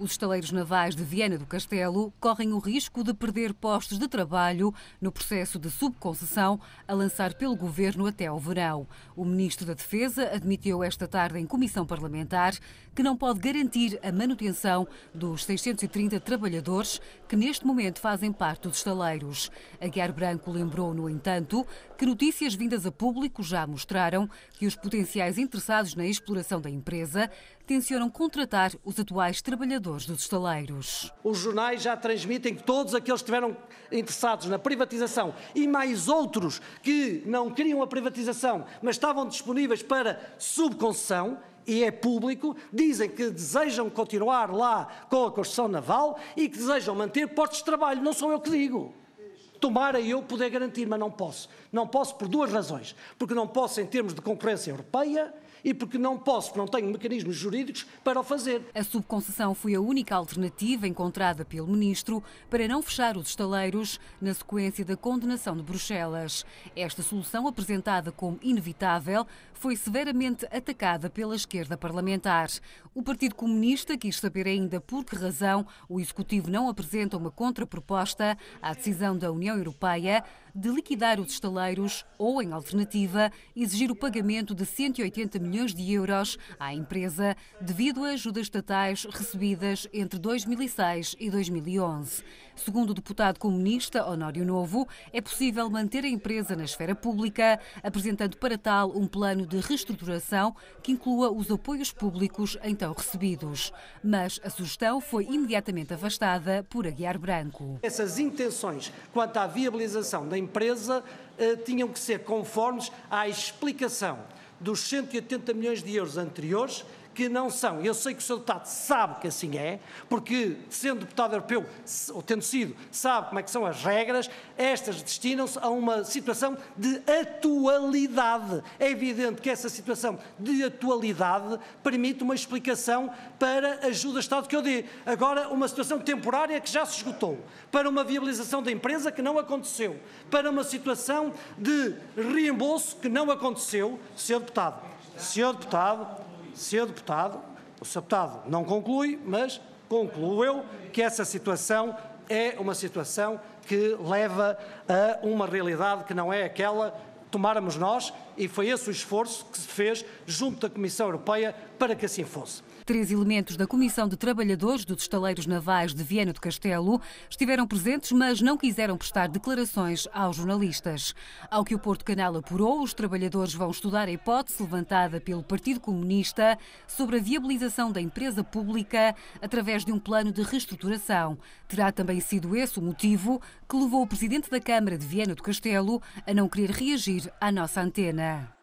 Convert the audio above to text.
Os estaleiros navais de Viana do Castelo correm o risco de perder postos de trabalho no processo de subconcessão a lançar pelo governo até ao verão. O ministro da Defesa admitiu esta tarde em comissão parlamentar que não pode garantir a manutenção dos 630 trabalhadores que neste momento fazem parte dos estaleiros. Aguiar Branco lembrou, no entanto, que notícias vindas a público já mostraram que os potenciais interessados na exploração da empresa tencionam contratar os atuais trabalhadores trabalhadores dos estaleiros. Os jornais já transmitem que todos aqueles que estiveram interessados na privatização e mais outros que não queriam a privatização, mas estavam disponíveis para subconcessão, e é público, dizem que desejam continuar lá com a construção naval e que desejam manter postos de trabalho. Não sou eu que digo. Tomara eu poder garantir, mas não posso. Não posso por duas razões. Porque não posso em termos de concorrência europeia e porque não posso, porque não tenho mecanismos jurídicos para o fazer. A subconcessão foi a única alternativa encontrada pelo ministro para não fechar os estaleiros na sequência da condenação de Bruxelas. Esta solução, apresentada como inevitável, foi severamente atacada pela esquerda parlamentar. O Partido Comunista quis saber ainda por que razão o Executivo não apresenta uma contraproposta à decisão da União União Europeia de liquidar os estaleiros ou, em alternativa, exigir o pagamento de 180 milhões de euros à empresa devido a ajudas estatais recebidas entre 2006 e 2011. Segundo o deputado comunista Honório Novo, é possível manter a empresa na esfera pública, apresentando para tal um plano de reestruturação que inclua os apoios públicos então recebidos. Mas a sugestão foi imediatamente afastada por Aguiar Branco. Essas intenções quanto à viabilização da empresa empresa eh, tinham que ser conformes à explicação dos 180 milhões de euros anteriores que não são. Eu sei que o Sr. deputado sabe que assim é, porque sendo deputado europeu, ou tendo sido, sabe como é que são as regras, estas destinam-se a uma situação de atualidade. É evidente que essa situação de atualidade permite uma explicação para ajuda Estado que eu dê. Agora, uma situação temporária que já se esgotou, para uma viabilização da empresa que não aconteceu, para uma situação de reembolso que não aconteceu, Sr. Deputado. Sr. Deputado, Senhor Deputado, o Sr. Deputado não conclui, mas concluo eu que essa situação é uma situação que leva a uma realidade que não é aquela tomarmos nós e foi esse o esforço que se fez junto da Comissão Europeia para que assim fosse. Três elementos da Comissão de Trabalhadores dos Estaleiros Navais de Viena do Castelo estiveram presentes, mas não quiseram prestar declarações aos jornalistas. Ao que o Porto Canal apurou, os trabalhadores vão estudar a hipótese levantada pelo Partido Comunista sobre a viabilização da empresa pública através de um plano de reestruturação. Terá também sido esse o motivo que levou o presidente da Câmara de Viena do Castelo a não querer reagir à nossa antena. É.